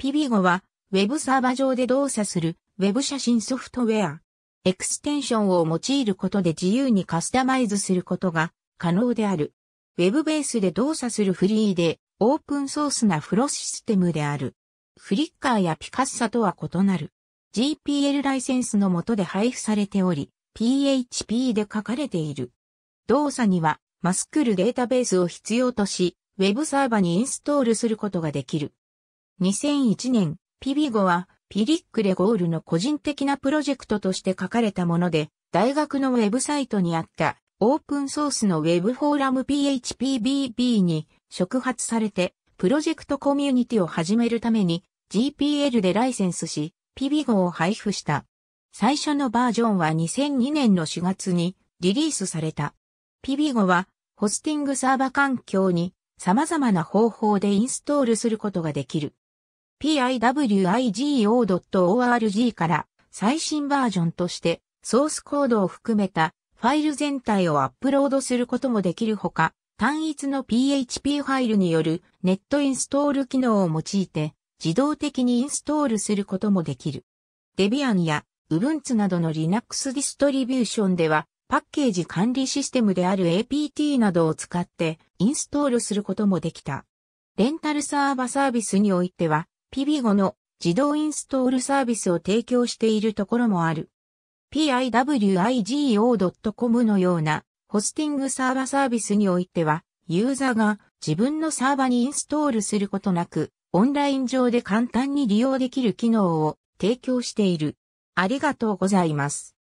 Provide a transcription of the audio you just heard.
ピビゴは、ウェブサーバ上で動作する、ウェブ写真ソフトウェア。エクステンションを用いることで自由にカスタマイズすることが可能である。ウェブベースで動作するフリーで、オープンソースなフロシステムである。フリッカーやピカッサとは異なる。GPL ライセンスの下で配布されており、PHP で書かれている。動作には、マスクルデータベースを必要とし、ウェブサーバにインストールすることができる。2001年、ピビゴは、ピリック・レゴールの個人的なプロジェクトとして書かれたもので、大学のウェブサイトにあったオープンソースのウェブフォーラム PHPBB に触発されて、プロジェクトコミュニティを始めるために GPL でライセンスし、ピビゴを配布した。最初のバージョンは2002年の4月にリリースされた。ピビゴはホスティングサーバ環境に様々な方法でインストールすることができる。piwigo.org から最新バージョンとしてソースコードを含めたファイル全体をアップロードすることもできるほか、単一の PHP ファイルによるネットインストール機能を用いて自動的にインストールすることもできる。Debian や Ubuntu などの Linux ディストリビューションではパッケージ管理システムである APT などを使ってインストールすることもできた。レンタルサーバサービスにおいては p ビ v g o の自動インストールサービスを提供しているところもある。piwigo.com のようなホスティングサーバーサービスにおいては、ユーザーが自分のサーバにインストールすることなく、オンライン上で簡単に利用できる機能を提供している。ありがとうございます。